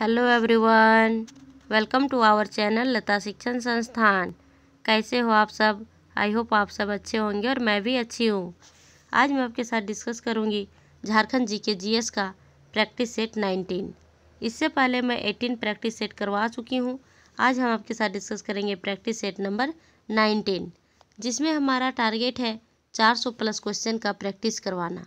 hello everyone welcome to our channel Lata Shikshan Sansthan कैसे हो आप सब आई होप आप सब अच्छे होंगे और मैं भी अच्छी हूँ आज मैं आपके साथ डिस्कस करूँगी झारखंड जी के जी का प्रैक्टिस सेट 19 इससे पहले मैं एटीन प्रैक्टिस सेट करवा चुकी हूँ आज हम आपके साथ डिस्कस करेंगे प्रैक्टिस सेट नंबर नाइनटीन जिसमें हमारा टारगेट है चार प्लस क्वेश्चन का प्रैक्टिस करवाना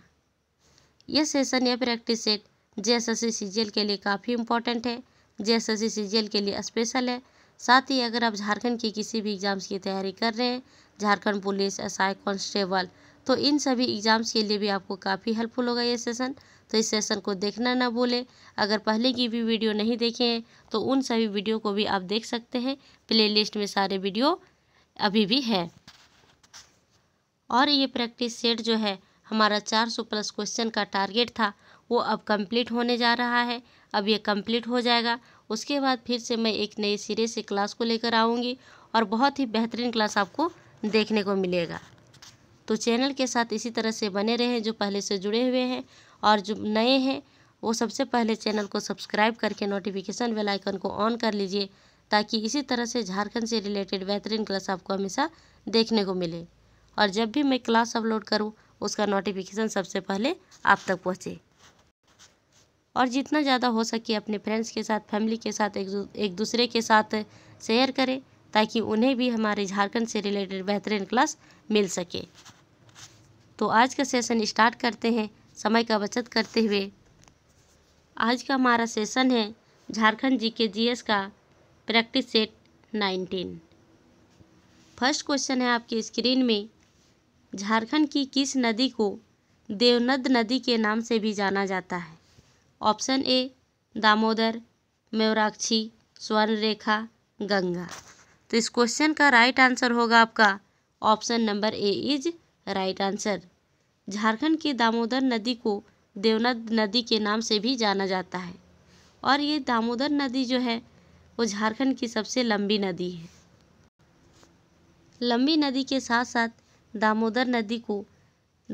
यह सेशन या practice set J S S C के लिए काफ़ी इंपॉर्टेंट है जे एस एस सी के लिए स्पेशल है साथ ही अगर आप झारखंड के किसी भी एग्ज़ाम्स की तैयारी कर रहे हैं Jharkhand police S I constable तो इन सभी एग्ज़ाम्स के लिए भी आपको काफ़ी हेल्पफुल होगा ये सेशन तो इस सेशन को देखना ना भूलें अगर पहले की भी वीडियो नहीं देखे हैं तो उन सभी वीडियो को भी आप देख सकते हैं प्लेलिस्ट में सारे वीडियो अभी भी है और ये प्रैक्टिस सेट जो है हमारा 400 प्लस क्वेश्चन का टारगेट था वो अब कंप्लीट होने जा रहा है अब ये कंप्लीट हो जाएगा उसके बाद फिर से मैं एक नए सिरे से क्लास को लेकर आऊँगी और बहुत ही बेहतरीन क्लास आपको देखने को मिलेगा तो चैनल के साथ इसी तरह से बने रहें जो पहले से जुड़े हुए हैं और जो नए हैं वो सबसे पहले चैनल को सब्सक्राइब करके नोटिफिकेशन बेल आइकन को ऑन कर लीजिए ताकि इसी तरह से झारखंड से रिलेटेड बेहतरीन क्लास आपको हमेशा देखने को मिले और जब भी मैं क्लास अपलोड करूँ उसका नोटिफिकेशन सबसे पहले आप तक पहुँचे और जितना ज़्यादा हो सके अपने फ्रेंड्स के साथ फैमिली के साथ एक, एक दूसरे के साथ शेयर करें ताकि उन्हें भी हमारे झारखंड से रिलेटेड बेहतरीन क्लास मिल सके तो आज का सेशन स्टार्ट करते हैं समय का बचत करते हुए आज का हमारा सेशन है झारखंड जी के जी का practice set nineteen first question है आपके स्क्रीन में झारखंड की किस नदी को देवनद नदी के नाम से भी जाना जाता है ऑप्शन ए दामोदर मेवराक्षी स्वर्णरेखा गंगा तो इस क्वेश्चन का राइट आंसर होगा आपका option number A is right answer Jharkhand की दामोदर नदी को देवनद नदी के नाम से भी जाना जाता है और ये दामोदर नदी जो है वो झारखंड की सबसे लंबी नदी है लंबी नदी के साथ साथ दामोदर नदी को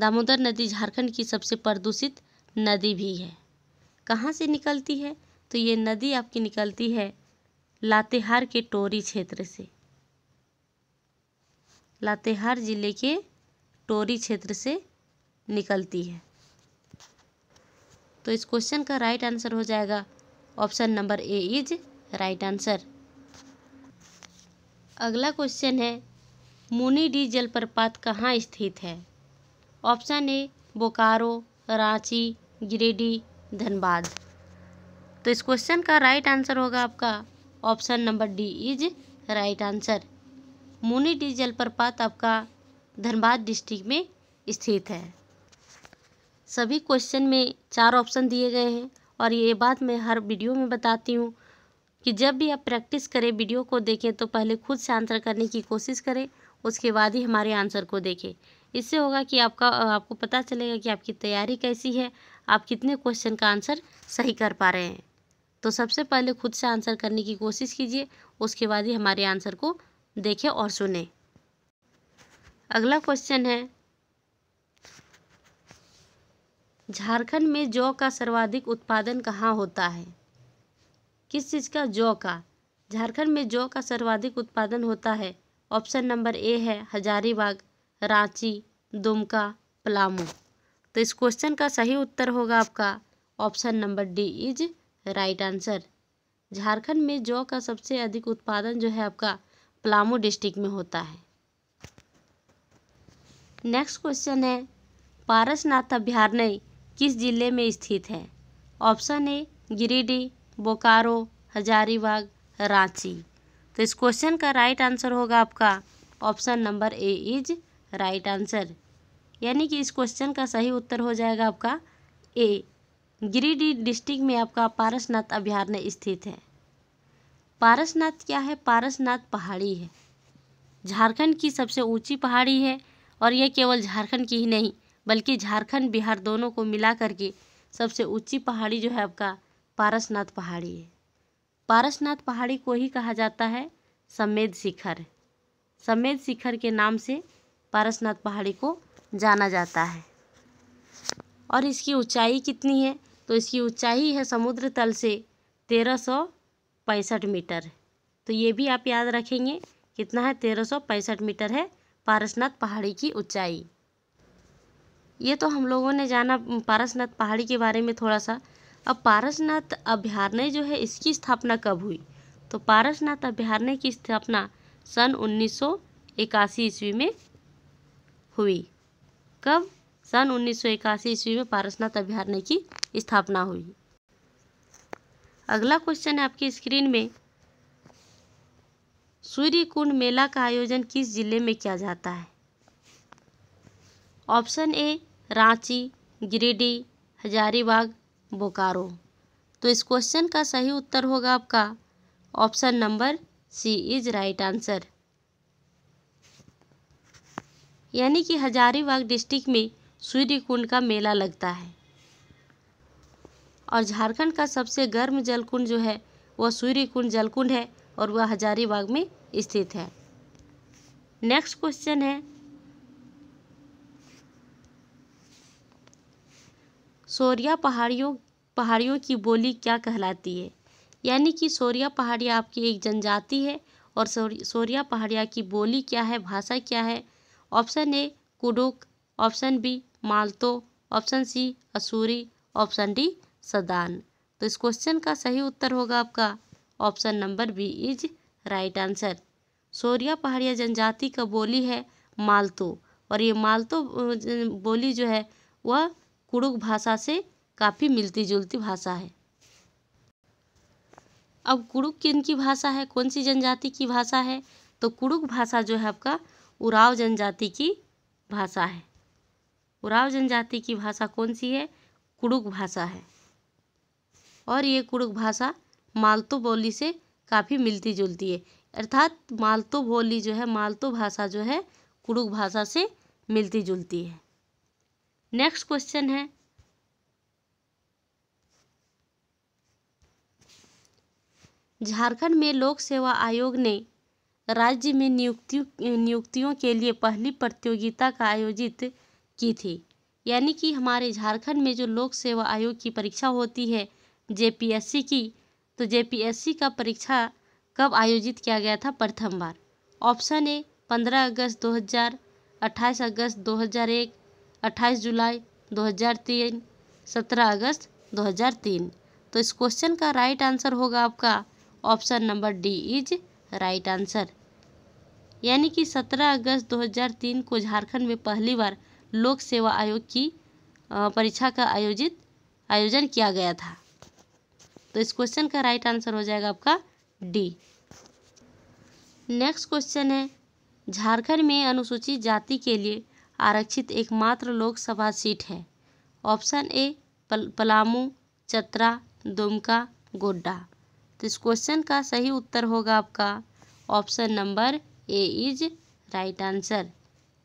दामोदर नदी झारखंड की सबसे प्रदूषित नदी भी है कहाँ से निकलती है तो ये नदी आपकी निकलती है लातेहार के टोरी क्षेत्र से लातेहार ज़िले के टोरी क्षेत्र से निकलती है तो इस क्वेश्चन का राइट आंसर हो जाएगा option number A is right answer अगला क्वेश्चन है मुनी डी जलप्रपात कहाँ स्थित है ऑप्शन ए बोकारो रांची गिरिडीह धनबाद तो इस क्वेश्चन का राइट आंसर होगा आपका option number D is right answer मुनी डी जलप्रपात आपका धनबाद डिस्ट्रिक्ट में स्थित है सभी क्वेश्चन में चार ऑप्शन दिए गए हैं और ये बात मैं हर वीडियो में बताती हूँ कि जब भी आप प्रैक्टिस करें वीडियो को देखें तो पहले खुद से आंसर करने की कोशिश करें उसके बाद ही हमारे आंसर को देखें इससे होगा कि आपका आपको पता चलेगा कि आपकी तैयारी कैसी है आप कितने क्वेश्चन का आंसर सही कर पा रहे हैं तो सबसे पहले खुद से आंसर करने की कोशिश कीजिए उसके बाद ही हमारे आंसर को देखें और सुने अगला क्वेश्चन है झारखंड में जौ का सर्वाधिक उत्पादन कहाँ होता है किस चीज़ का जौ का झारखंड में जौ का सर्वाधिक उत्पादन होता है ऑप्शन नंबर ए है हजारीबाग रांची दुमका पलामू तो इस क्वेश्चन का सही उत्तर होगा आपका option number D is right answer Jharkhand में जौ का सबसे अधिक उत्पादन जो है आपका पलामू डिस्ट्रिक्ट में होता है नेक्स्ट क्वेश्चन है पारसनाथ अभ्यारण्य किस जिले में स्थित है ऑप्शन ए गिरिडीह बोकारो हजारीबाग रांची तो इस क्वेश्चन का राइट आंसर होगा आपका option number A is right answer यानी कि इस क्वेश्चन का सही उत्तर हो जाएगा आपका ए गिरिडीह डिस्ट्रिक्ट में आपका पारसनाथ अभ्यारण्य स्थित है पारसनाथ क्या है पारसनाथ पहाड़ी है झारखंड की सबसे ऊंची पहाड़ी है और यह केवल झारखंड की ही नहीं बल्कि झारखंड बिहार दोनों को मिला करके सबसे ऊंची पहाड़ी जो है आपका पारसनाथ पहाड़ी है पारसनाथ पहाड़ी को ही कहा जाता है समेद शिखर समेद शिखर के नाम से पारसनाथ पहाड़ी को जाना जाता है और इसकी ऊंचाई कितनी है तो इसकी ऊंचाई है समुद्र तल से तेरह सौ पैंसठ मीटर तो ये भी आप याद रखेंगे कितना है तेरह सौ पैंसठ मीटर है पारसनाथ पहाड़ी की ऊंचाई ये तो हम लोगों ने जाना पारसनाथ पहाड़ी के बारे में थोड़ा सा अब पारसनाथ अभ्यारण्य जो है इसकी स्थापना कब हुई तो पारसनाथ अभ्यारण्य की स्थापना सन इक्यासी ईस्वी में हुई कब सन उन्नीस सौ इक्यासी ईस्वी में पारसनाथ अभ्यारण्य की स्थापना हुई अगला क्वेश्चन है आपकी स्क्रीन में सूर्य कुंड मेला का आयोजन किस जिले में किया जाता है ऑप्शन ए रांची गिरिडीह हजारीबाग बोकारो तो इस क्वेश्चन का सही उत्तर होगा आपका option number C is right answer यानी कि हजारीबाग डिस्ट्रिक्ट में सूर्य कुंड का मेला लगता है और झारखंड का सबसे गर्म जलकुंड जो है वह सूर्य कुंड जलकुंड है और वह हजारीबाग में स्थित है नेक्स्ट क्वेश्चन है सोरिया पहाड़ियों पहाड़ियों की बोली क्या कहलाती है यानी कि सोरिया पहाड़िया आपकी एक जनजाति है और सोरिया पहाड़िया की बोली क्या है भाषा क्या है option A Kurukh option B Malto option C Asuri option D Sadan तो इस क्वेश्चन का सही उत्तर होगा आपका option number B is right answer Sauria Paharia जनजाति का बोली है मालतो और ये मालतो बोली जो है वह कुडुक भाषा से काफ़ी मिलती जुलती भाषा है अब कुडुक किन की भाषा है कौन सी जनजाति की भाषा है तो कुडुक भाषा जो है आपका उराव जनजाति की भाषा है उराव जनजाति की भाषा कौन सी है कुड़ुक भाषा है और ये कुड़ुक भाषा मालतो बोली से काफ़ी मिलती जुलती है अर्थात मालतो बोली जो है मालतो भाषा जो है कुड़ुक भाषा से मिलती जुलती है नेक्स्ट क्वेश्चन है झारखंड में लोक सेवा आयोग ने राज्य में नियुक्तियों नियुक्तियों के लिए पहली प्रतियोगिता का आयोजित की थी यानी कि हमारे झारखंड में जो लोक सेवा आयोग की परीक्षा होती है जेपीएससी की तो जेपीएससी का परीक्षा कब आयोजित किया गया था प्रथम बार ऑप्शन ए 15 अगस्त 2000, 28 अगस्त 2001, 28 जुलाई 2003, 17 अगस्त 2003 तो इस क्वेश्चन का राइट आंसर होगा आपका option number D is right answer यानी कि 17 अगस्त 2003 को झारखंड में पहली बार लोक सेवा आयोग की परीक्षा का आयोजित आयोजन किया गया था तो इस क्वेश्चन का राइट आंसर हो जाएगा आपका डी नेक्स्ट क्वेश्चन है झारखंड में अनुसूचित जाति के लिए आरक्षित एकमात्र लोकसभा सीट है ऑप्शन ए पल, पलामू चतरा दुमका गोड्डा तो इस क्वेश्चन का सही उत्तर होगा आपका option number A is right answer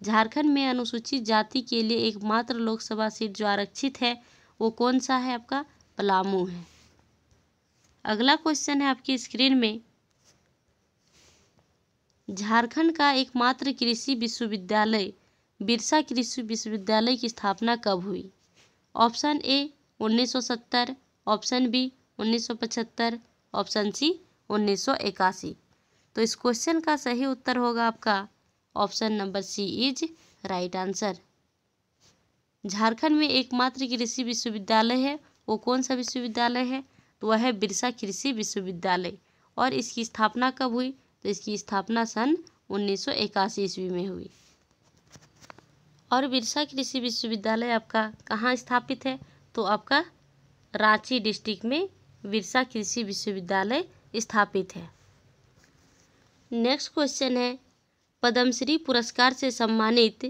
Jharkhand में अनुसूचित जाति के लिए एकमात्र लोकसभा सीट जो आरक्षित है वो कौन सा है आपका पलामू है अगला क्वेश्चन है आपकी स्क्रीन में झारखंड का एकमात्र कृषि विश्वविद्यालय बिरसा कृषि विश्वविद्यालय की स्थापना कब हुई option A 1970 option B 1975 option C 1981 तो इस क्वेश्चन का सही उत्तर होगा आपका option number C is right answer Jharkhand में एकमात्र कृषि विश्वविद्यालय है वो कौन सा विश्वविद्यालय है तो वह है बिरसा कृषि विश्वविद्यालय और इसकी स्थापना कब हुई तो इसकी स्थापना सन उन्नीस ईस्वी में हुई और बिरसा कृषि विश्वविद्यालय आपका कहाँ स्थापित है तो आपका रांची डिस्ट्रिक्ट में बिरसा कृषि विश्वविद्यालय स्थापित है नेक्स्ट क्वेश्चन है पद्मश्री पुरस्कार से सम्मानित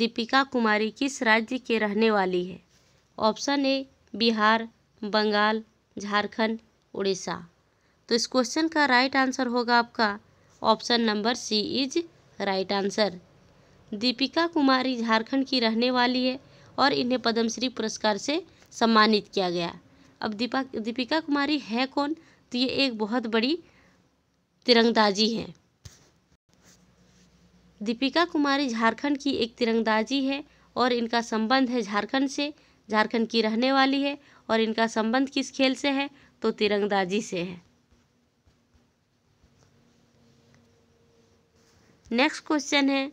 दीपिका कुमारी किस राज्य के रहने वाली है ऑप्शन ए बिहार बंगाल झारखंड उड़ीसा तो इस क्वेश्चन का राइट आंसर होगा आपका option number C is right answer Deepika Kumari Jharkhand की रहने वाली है और इन्हें पद्मश्री पुरस्कार से सम्मानित किया गया अब दीपा दीपिका कुमारी है कौन तो ये एक बहुत बड़ी तिरंगदाजी हैं दीपिका कुमारी झारखंड की एक तिरंगदाजी है और इनका संबंध है झारखंड से झारखंड की रहने वाली है और इनका संबंध किस खेल से है तो तिरंगदाजी से है नेक्स्ट क्वेश्चन है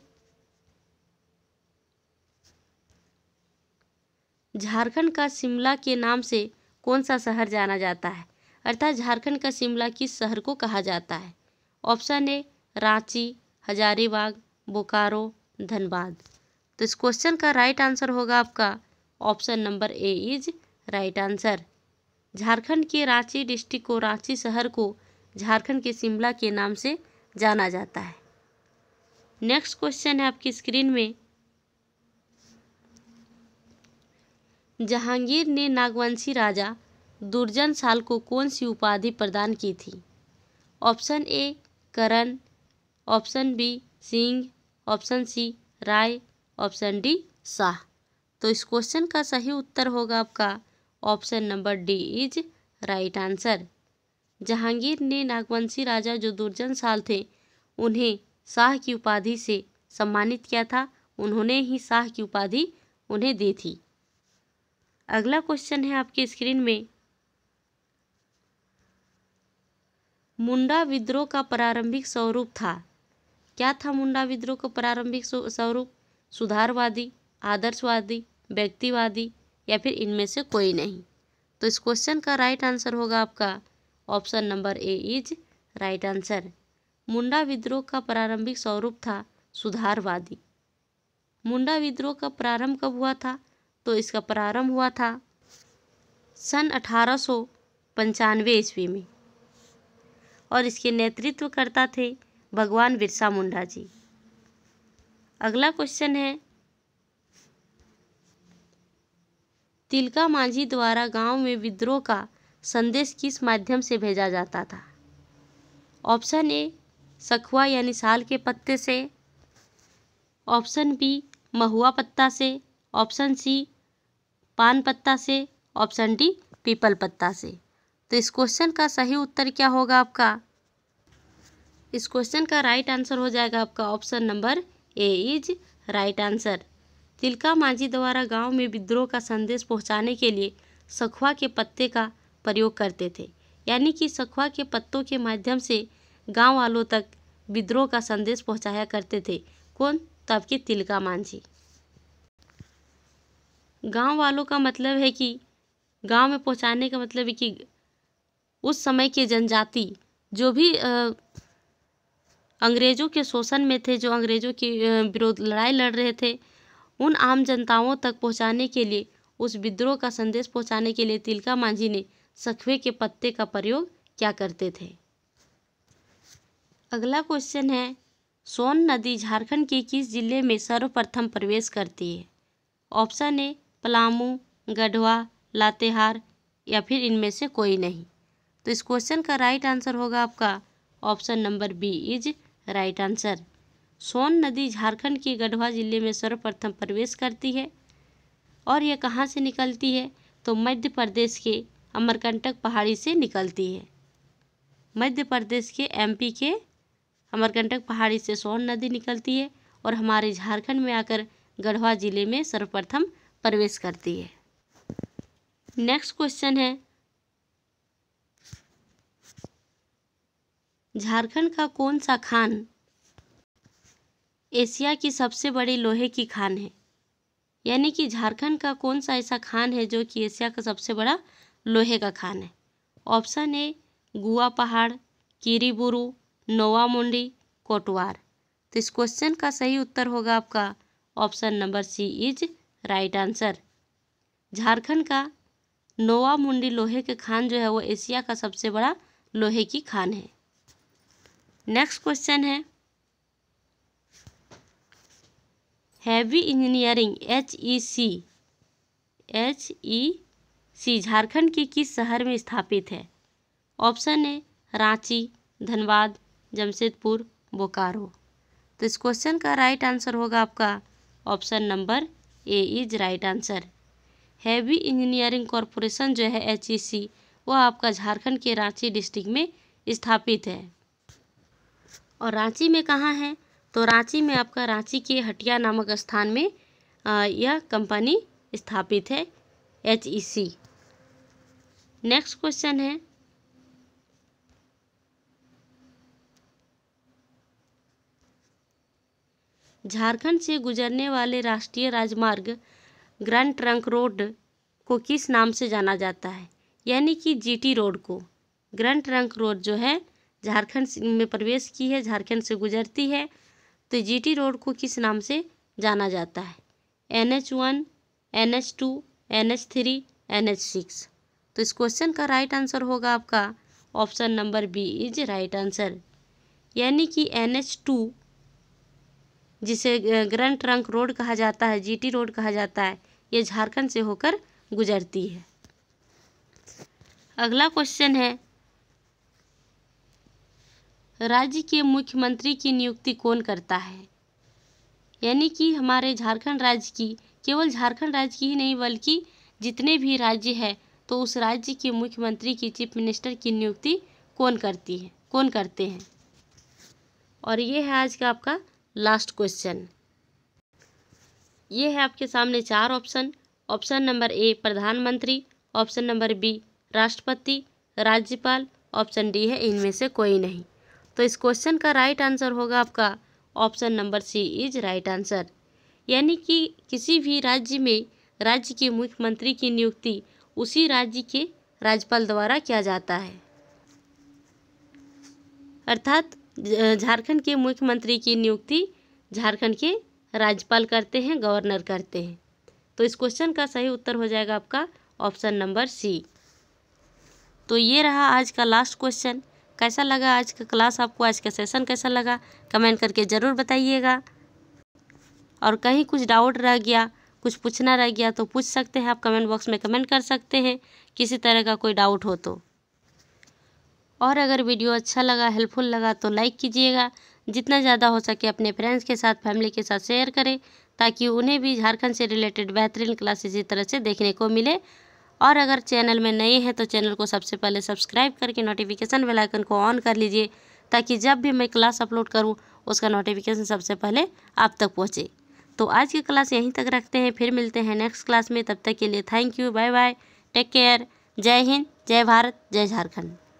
झारखंड का शिमला के नाम से कौन सा शहर जाना जाता है अर्थात झारखंड का शिमला किस शहर को कहा जाता है ऑप्शन ए रांची हजारीबाग बोकारो धनबाद तो इस क्वेश्चन का राइट आंसर होगा आपका option number A is right answer Jharkhand के रांची डिस्ट्रिक्ट को रांची शहर को झारखंड के शिमला के नाम से जाना जाता है नेक्स्ट क्वेश्चन है आपकी स्क्रीन में जहांगीर ने नागवंशी राजा दुर्जन साल को कौन सी उपाधि प्रदान की थी option A Karan option B Singh option C Rai option D Shah तो इस क्वेश्चन का सही उत्तर होगा आपका option number D is right answer Jahangir ने नागवंशी राजा जो दुर्जन साल थे उन्हें शाह की उपाधि से सम्मानित किया था उन्होंने ही शाह की उपाधि उन्हें दी थी अगला क्वेश्चन है आपके स्क्रीन में मुंडा विद्रोह का प्रारंभिक स्वरूप था क्या था मुंडा विद्रोह का प्रारंभिक स्वरूप सुधारवादी आदर्शवादी व्यक्तिवादी या फिर इनमें से कोई नहीं तो इस क्वेश्चन का राइट आंसर होगा आपका option number A is right answer Munda विद्रोह का प्रारंभिक स्वरूप था सुधारवादी मुंडा विद्रोह का प्रारंभ कब हुआ था तो इसका प्रारंभ हुआ था सन अठारह सौ पंचानवे ईस्वी में और इसके नेतृत्वकर्ता थे भगवान बिरसा मुंडा जी अगला क्वेश्चन है तिलका मांझी द्वारा गांव में विद्रोह का संदेश किस माध्यम से भेजा जाता था ऑप्शन ए सखुआ यानी साल के पत्ते से ऑप्शन बी महुआ पत्ता से ऑप्शन सी पान पत्ता से ऑप्शन डी पीपल पत्ता से तो इस क्वेश्चन का सही उत्तर क्या होगा आपका इस क्वेश्चन का राइट आंसर हो जाएगा आपका option number A is right answer Tilka Manjhi द्वारा गांव में विद्रोह का संदेश पहुंचाने के लिए सखुआ के पत्ते का प्रयोग करते थे यानी कि सखुआ के पत्तों के माध्यम से गांव वालों तक विद्रोह का संदेश पहुंचाया करते थे कौन तब के तिलका मांझी गांव वालों का मतलब है कि गांव में पहुंचाने का मतलब है कि उस समय के जनजाति जो भी अंग्रेज़ों के शोषण में थे जो अंग्रेज़ों के विरोध लड़ाई लड़ रहे थे उन आम जनताओं तक पहुँचाने के लिए उस विद्रोह का संदेश पहुँचाने के लिए तिलका मांझी ने सखवे के पत्ते का प्रयोग क्या करते थे अगला क्वेश्चन है सोन नदी झारखंड के किस जिले में सर्वप्रथम प्रवेश करती है ऑप्शन ए पलामू गढ़वा लातेहार या फिर इनमें से कोई नहीं तो इस क्वेश्चन का राइट आंसर होगा आपका option number B is right answer Son नदी झारखंड के गढ़वा जिले में सर्वप्रथम प्रवेश करती है और यह कहाँ से निकलती है तो मध्य प्रदेश के अमरकंटक पहाड़ी से निकलती है मध्य प्रदेश के एमपी के अमरकंटक पहाड़ी से सोन नदी निकलती है और हमारे झारखंड में आकर गढ़वा जिले में सर्वप्रथम प्रवेश करती है नेक्स्ट क्वेश्चन है झारखंड का कौन सा खान एशिया की सबसे बड़ी लोहे की खान है यानी कि झारखंड का कौन सा ऐसा खान है जो कि एशिया का सबसे बड़ा लोहे का खान है ऑप्शन ए गुआ पहाड़ किरीबुरु नोवा मुंडी कोटवार तो इस क्वेश्चन का सही उत्तर होगा आपका option number C is right answer Jharkhand का नोवा मुंडी लोहे के खान जो है वो एशिया का सबसे बड़ा लोहे की खान है नेक्स्ट क्वेश्चन है heavy engineering H E C H E C Jharkhand के किस शहर में स्थापित है ऑप्शन है रांची धनबाद जमशेदपुर बोकारो तो इस क्वेश्चन का राइट आंसर होगा आपका option number A is right answer heavy engineering corporation जो है एच ई सी वह आपका झारखंड के रांची डिस्ट्रिक्ट में स्थापित है और रांची में कहाँ है तो रांची में आपका रांची के हटिया नामक स्थान में यह कंपनी स्थापित है H E C next question है झारखंड से गुजरने वाले राष्ट्रीय राजमार्ग ग्रैंड ट्रंक रोड को किस नाम से जाना जाता है यानी कि जीटी रोड को ग्रैंड ट्रंक रोड जो है झारखंड में प्रवेश की है झारखंड से गुजरती है तो जीटी रोड को किस नाम से जाना जाता है N H one N H two N H three N H six तो इस क्वेश्चन का राइट आंसर होगा आपका option number B is right answer यानी कि एन एच टू जिसे ग्रैंड ट्रंक रोड कहा जाता है जीटी रोड कहा जाता है ये झारखंड से होकर गुजरती है अगला क्वेश्चन है राज्य के मुख्यमंत्री की नियुक्ति कौन करता है यानी कि हमारे झारखंड राज्य की केवल झारखंड राज्य की ही नहीं बल्कि जितने भी राज्य है तो उस राज्य के मुख्यमंत्री की चीफ मिनिस्टर की नियुक्ति कौन करती है कौन करते हैं और ये है आज का आपका लास्ट क्वेश्चन ये है आपके सामने चार ऑप्शन ऑप्शन नंबर ए प्रधानमंत्री ऑप्शन नंबर बी राष्ट्रपति राज्यपाल ऑप्शन डी है इनमें से कोई नहीं तो इस क्वेश्चन का राइट आंसर होगा आपका option number C is right answer यानी कि किसी भी राज्य में राज्य के मुख्यमंत्री की नियुक्ति उसी राज्य के राज्यपाल द्वारा किया जाता है अर्थात झारखंड के मुख्यमंत्री की नियुक्ति झारखंड के राज्यपाल करते हैं गवर्नर करते हैं तो इस क्वेश्चन का सही उत्तर हो जाएगा आपका ऑप्शन नंबर सी तो ये रहा आज का लास्ट क्वेश्चन कैसा लगा आज का क्लास आपको आज का सेशन कैसा लगा कमेंट करके ज़रूर बताइएगा और कहीं कुछ डाउट रह गया कुछ पूछना रह गया तो पूछ सकते हैं आप कमेंट बॉक्स में कमेंट कर सकते हैं किसी तरह का कोई डाउट हो तो और अगर वीडियो अच्छा लगा हेल्पफुल लगा तो लाइक कीजिएगा जितना ज़्यादा हो सके अपने फ्रेंड्स के साथ फैमिली के साथ शेयर करें ताकि उन्हें भी झारखंड से रिलेटेड बेहतरीन क्लासेस इसी तरह से देखने को मिले और अगर चैनल में नए हैं तो चैनल को सबसे पहले सब्सक्राइब करके नोटिफिकेशन बेल आइकन को ऑन कर लीजिए ताकि जब भी मैं क्लास अपलोड करूँ उसका नोटिफिकेशन सबसे पहले आप तक पहुँचे तो आज की क्लास यहीं तक रखते हैं फिर मिलते हैं नेक्स्ट क्लास में तब तक के लिए thank you bye bye take care Jai Hind जय भारत जय झारखंड